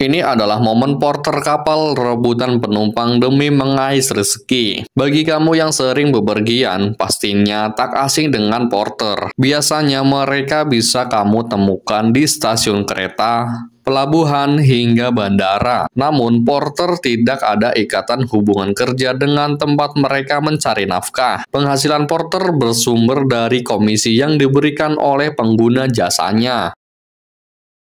Ini adalah momen porter kapal rebutan penumpang demi mengais rezeki. Bagi kamu yang sering bepergian, pastinya tak asing dengan porter. Biasanya mereka bisa kamu temukan di stasiun kereta, pelabuhan, hingga bandara. Namun, porter tidak ada ikatan hubungan kerja dengan tempat mereka mencari nafkah. Penghasilan porter bersumber dari komisi yang diberikan oleh pengguna jasanya.